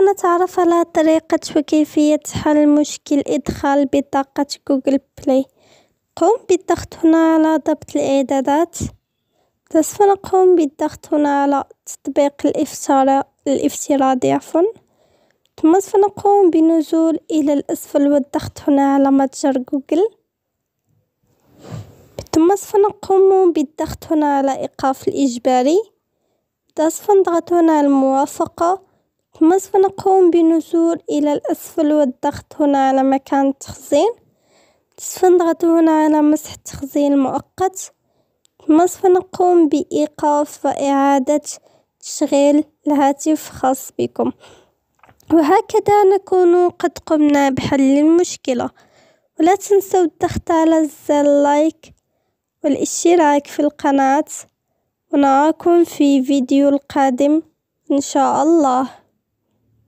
نتعرف على طريقة وكيفية حل مشكل إدخال بطاقة جوجل بلاي قم بالضغط هنا على ضبط الإعدادات سوف نقوم بالضغط هنا على تطبيق الافتراء الافتراضي عفوا ثم سوف نقوم بنزول إلى الأسفل والضغط هنا على متجر جوجل ثم سوف نقوم بالضغط هنا على إيقاف الإجباري سوف نضغط هنا على الموافقة ثم سوف نقوم بنزول إلى الأسفل والضغط هنا على مكان التخزين سوف نضغط هنا على مسح التخزين المؤقت ثم سوف نقوم بإيقاف وإعادة تشغيل الهاتف خاص بكم وهكذا نكون قد قمنا بحل المشكلة ولا تنسوا الضغط على زر اللايك والاشتراك في القناة ونراكم في فيديو القادم إن شاء الله